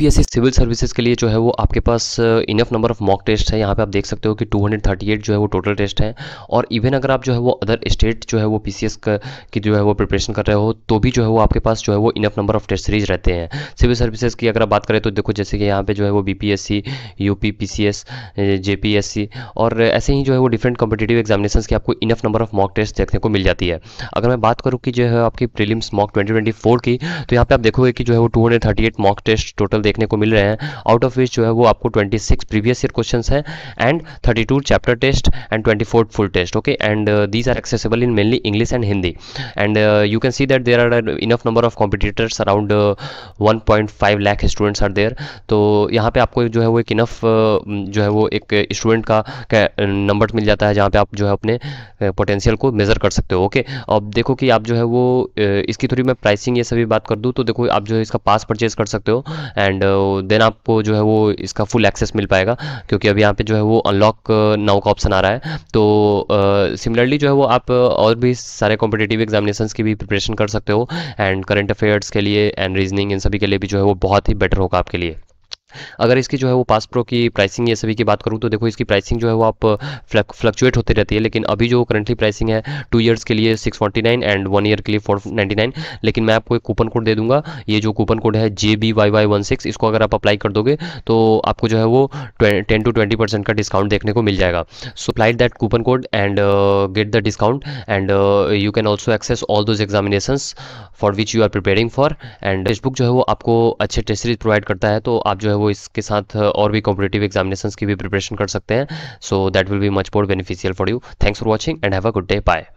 UPSC civil services के लिए जो है वो आपके पास enough number of mock test है यहाँ पे आप देख सकते हो कि 238 जो है वो टोटल टेस्ट है और इवन अगर आप जो है वो अदर स्टेट जो है वो पीसीएस की जो है वो प्रिपरेशन कर रहे हो तो भी जो है वो आपके पास जो है वो enough number of test series रहते हैं सिविल सर्विसेज की अगर आप बात करें तो देखो जैसे कि यहाँ पे जो है वो बी यूपी पीसीएस जेपीएससी और ऐसे ही जो है वो डिफरेंट कॉम्पिटेटिव एग्जामिनेशन की आपको enough number of mock test देखने को मिल जाती है अगर मैं बात करूँ कि जो है आपकी प्रिलिम्स मॉक ट्वेंटी की तो यहाँ पे आप देखोगे कि जो है वो टू मॉक टेस्ट टोटल देखने को मिल रहे हैं आउट ऑफ विच जो है वो आपको 26 प्रीवियस ईयर क्वेश्चंस हैं and 32 chapter test and 24 full test okay and these are accessible in mainly English and Hindi and you can see that there are enough number of competitors around one point five lakh students are there तो यहाँ पे आपको जो है वो एक enough uh, जो है वो एक स्टूडेंट का नंबर uh, मिल जाता है जहाँ पे आप जो है अपने पोटेंशियल uh, को मेज़र कर सकते हो ओके अब देखो कि आप जो है वो इसकी थोड़ी मैं प्राइसिंग ये सभी बात कर दूँ तो देखो आप जो है इसका पास परचेज कर सकते हो एंड एंड देन uh, आपको जो है वो इसका फुल एक्सेस मिल पाएगा क्योंकि अभी यहाँ पे जो है वो अनलॉक नाउ uh, का ऑप्शन आ रहा है तो सिमिलरली uh, जो है वो आप uh, और भी सारे कॉम्पिटेटिव एग्जामिनेशन की भी प्रिपरेशन कर सकते हो एंड करंट अफेयर्स के लिए एंड रीजनिंग इन सभी के लिए भी जो है वो बहुत ही बेटर होगा आपके लिए अगर इसकी जो है वो पास प्रो की प्राइसिंग ये सभी की बात करूँ तो देखो इसकी प्राइसिंग जो है वो आप फ्लक्चुएट होती रहती है लेकिन अभी जो करंटली प्राइसिंग है टू ईयर्स के लिए six forty nine and one year के लिए फोर नाइन लेकिन मैं आपको एक कूपन कोड दे दूंगा ये जो कूपन कोड है J B Y Y one six इसको अगर आप अप्लाई कर दोगे तो आपको जो है वो टेन टू ट्वेंटी परसेंट का डिस्काउंट देखने को मिल जाएगा so apply that coupon code and get the discount and you can also access all those examination for which you are preparing for and textbook जो है वो आपको अच्छे टेस्ट सीरीज प्रोवाइड करता है तो आप जो है वो इसके साथ और भी कॉम्पिटेटिव एग्जामिनेशन की भी प्रिपरेशन कर सकते हैं so that will be much more beneficial for you thanks for watching and have a good day bye